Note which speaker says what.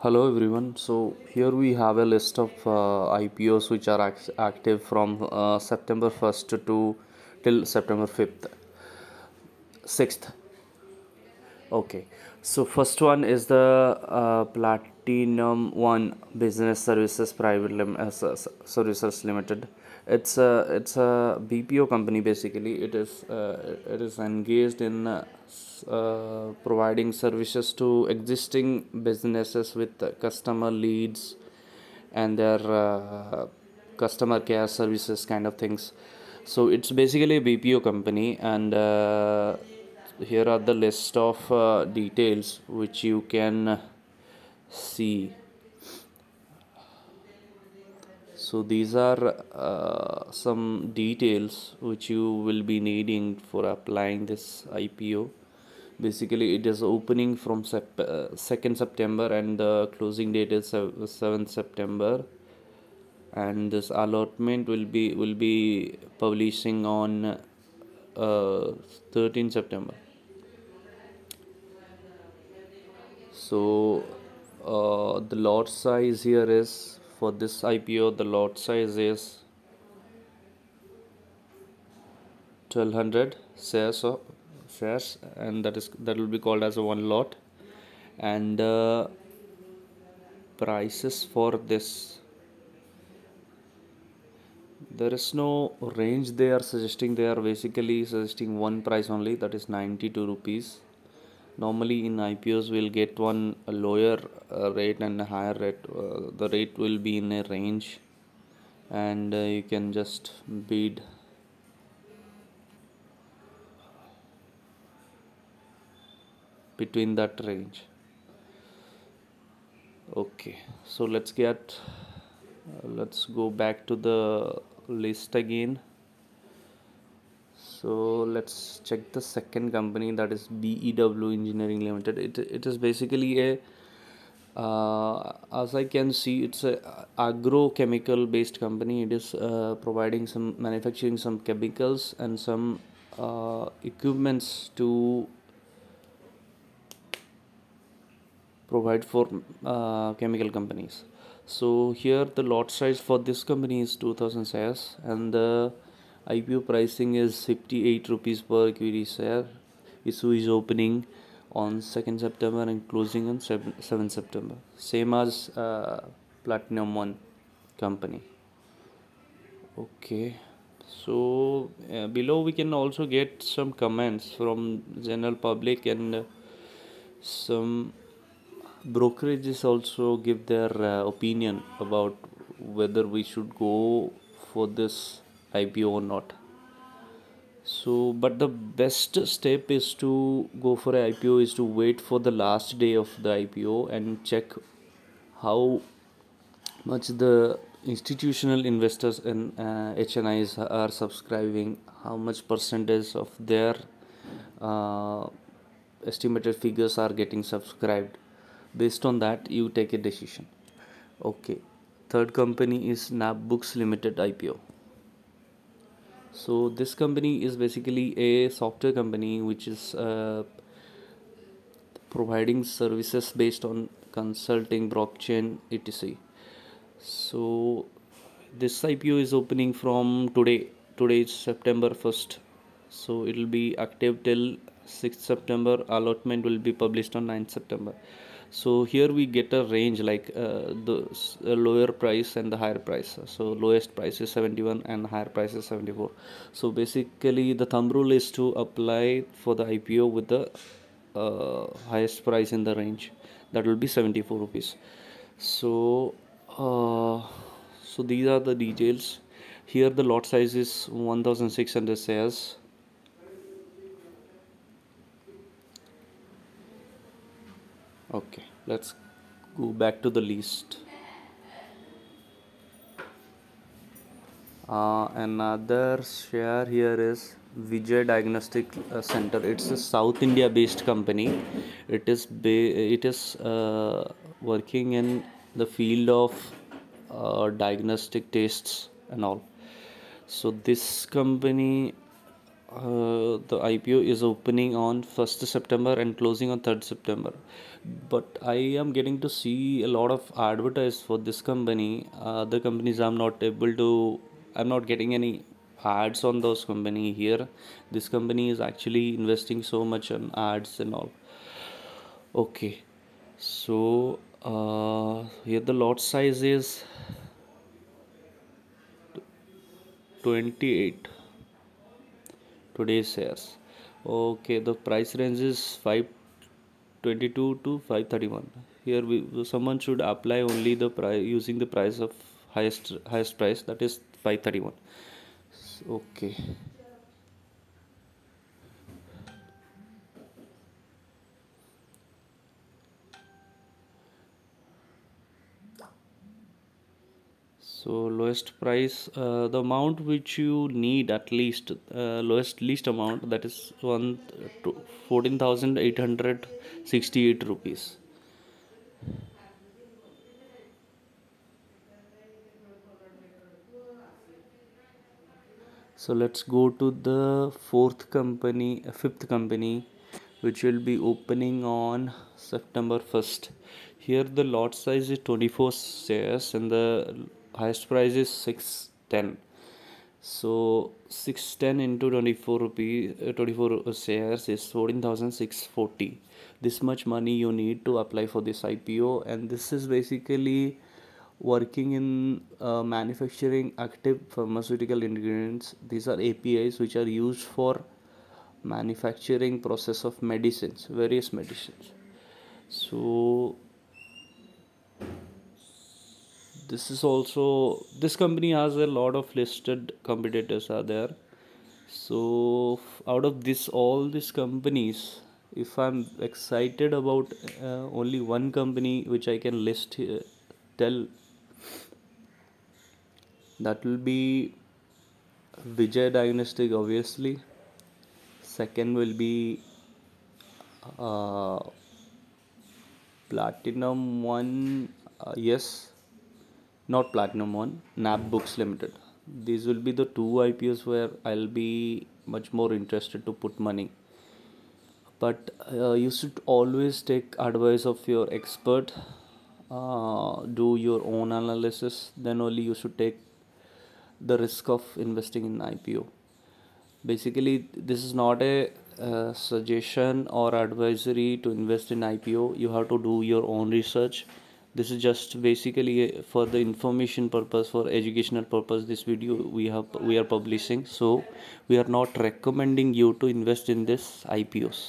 Speaker 1: hello everyone so here we have a list of uh, ipos which are act active from uh, september 1st to till september 5th 6th okay so first one is the uh, platinum one business services private lim uh, services limited it's a it's a bpo company basically it is uh, it is engaged in uh, uh, providing services to existing businesses with customer leads and their uh, customer care services kind of things so it's basically a bpo company and uh, here are the list of uh, details which you can see so these are uh, some details which you will be needing for applying this IPO basically it is opening from sep uh, 2nd September and the closing date is 7th September and this allotment will be will be publishing on uh, 13 September so uh, the lot size here is for this IPO the lot size is 1200 shares of shares and that is that will be called as a one lot and uh, prices for this there is no range they are suggesting they are basically suggesting one price only that is 92 rupees normally in IPOs we'll get one lower uh, rate and higher rate uh, the rate will be in a range and uh, you can just bid between that range okay so let's get uh, let's go back to the list again so let's check the second company that is bew engineering limited it, it is basically a uh, as i can see it's a agrochemical based company it is uh, providing some manufacturing some chemicals and some uh, equipments to provide for uh, chemical companies so here the lot size for this company is 2000 shares and the IPO pricing is 58 rupees per equity share. Issue is opening on 2nd September and closing on 7th September. Same as uh, Platinum One company. Okay, so uh, below we can also get some comments from general public and uh, some brokerages also give their uh, opinion about whether we should go for this IPO or not so but the best step is to go for an IPO is to wait for the last day of the IPO and check how much the institutional investors and uh, HNIs are subscribing how much percentage of their uh, estimated figures are getting subscribed based on that you take a decision okay third company is napbooks limited ipo so this company is basically a software company which is uh, providing services based on consulting blockchain etc so this ipo is opening from today today is september 1st so it will be active till 6th September allotment will be published on 9th September so here we get a range like uh, the uh, lower price and the higher price so lowest price is 71 and higher price is 74 so basically the thumb rule is to apply for the IPO with the uh, highest price in the range that will be 74 rupees so uh, so these are the details here the lot size is 1600 shares okay let's go back to the list uh, another share here is Vijay Diagnostic uh, Center it's a South India based company it is it is uh, working in the field of uh, diagnostic tests and all so this company uh, the IPO is opening on 1st September and closing on 3rd September. But I am getting to see a lot of advertise for this company. Uh, other companies I'm not able to, I'm not getting any ads on those company here. This company is actually investing so much on ads and all. Okay, so uh, here the lot size is 28 today's shares okay the price range is 522 to 531 here we, someone should apply only the price using the price of highest highest price that is 531 okay so lowest price uh, the amount which you need at least uh, lowest least amount that is one fourteen thousand eight hundred sixty eight rupees so let's go to the fourth company uh, fifth company which will be opening on september 1st here the lot size is 24 shares and the highest price is 610 so 610 into 24 rupees uh, 24 uh, shares is 14640 this much money you need to apply for this ipo and this is basically working in uh, manufacturing active pharmaceutical ingredients these are apis which are used for manufacturing process of medicines various medicines so this is also this company has a lot of listed competitors are there so out of this all these companies if i'm excited about uh, only one company which i can list tell that will be Vijay Diagnostic obviously second will be uh, platinum one uh, yes not platinum one nap books limited these will be the two ipos where i'll be much more interested to put money but uh, you should always take advice of your expert uh, do your own analysis then only you should take the risk of investing in ipo basically this is not a uh, suggestion or advisory to invest in ipo you have to do your own research this is just basically uh, for the information purpose for educational purpose this video we have we are publishing so we are not recommending you to invest in this ipos